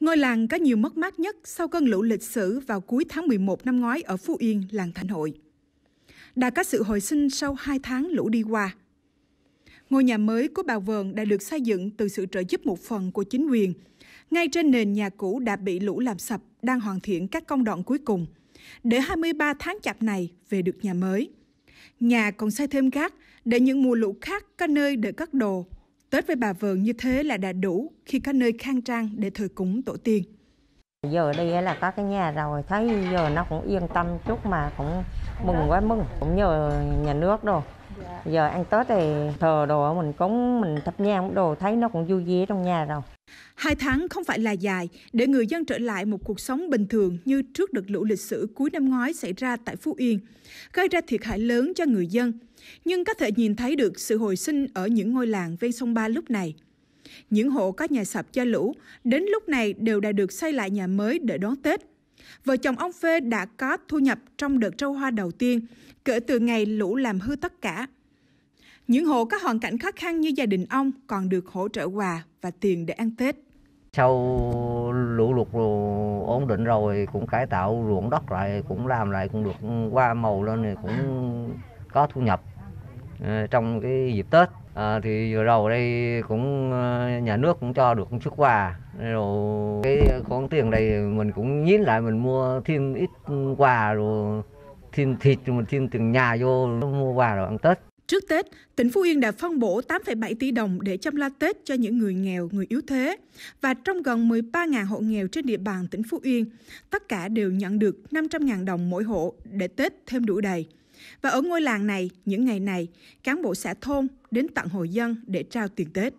Ngôi làng có nhiều mất mát nhất sau cơn lũ lịch sử vào cuối tháng 11 năm ngoái ở Phú Yên, làng Thành Hội. Đã có sự hồi sinh sau 2 tháng lũ đi qua. Ngôi nhà mới của bà Vườn đã được xây dựng từ sự trợ giúp một phần của chính quyền. Ngay trên nền nhà cũ đã bị lũ làm sập, đang hoàn thiện các công đoạn cuối cùng. Để 23 tháng chạp này về được nhà mới. Nhà còn xây thêm gác để những mùa lũ khác có nơi để cất đồ Tết với bà vợ như thế là đã đủ khi có nơi khang trang để thờ cúng tổ tiên. Giờ đây là có cái nhà rồi, thấy giờ nó cũng yên tâm chút mà cũng mừng quá mừng, cũng nhờ nhà nước rồi. Dạ. giờ ăn tết thì thờ đồ mình cúng mình thắp nhang đồ thấy nó cũng vui vẻ trong nhà rồi Hai tháng không phải là dài để người dân trở lại một cuộc sống bình thường như trước đợt lũ lịch sử cuối năm ngoái xảy ra tại Phú Yên, gây ra thiệt hại lớn cho người dân. Nhưng có thể nhìn thấy được sự hồi sinh ở những ngôi làng ven sông Ba lúc này. Những hộ có nhà sập cho lũ, đến lúc này đều đã được xây lại nhà mới để đón Tết. Vợ chồng ông Phê đã có thu nhập trong đợt trâu hoa đầu tiên, kể từ ngày lũ làm hư tất cả. Những hộ có hoàn cảnh khó khăn như gia đình ông còn được hỗ trợ quà và tiền để ăn Tết. Sau lũ lụt ổn định rồi cũng cải tạo ruộng đất lại cũng làm lại cũng được qua màu lên thì cũng có thu nhập ờ, trong cái dịp Tết. À, thì vừa đầu đây cũng ờ, nhà nước cũng cho được một chút quà rồi cái khoản tiền này mình cũng nhín lại mình mua thêm ít quà rồi thêm thịt rồi mình thêm từng nhà vô mua quà rồi ăn Tết. Trước Tết, tỉnh Phú Yên đã phân bổ 8,7 tỷ đồng để chăm lo Tết cho những người nghèo, người yếu thế. Và trong gần 13.000 hộ nghèo trên địa bàn tỉnh Phú Yên, tất cả đều nhận được 500.000 đồng mỗi hộ để Tết thêm đủ đầy. Và ở ngôi làng này, những ngày này, cán bộ xã thôn đến tặng hội dân để trao tiền Tết.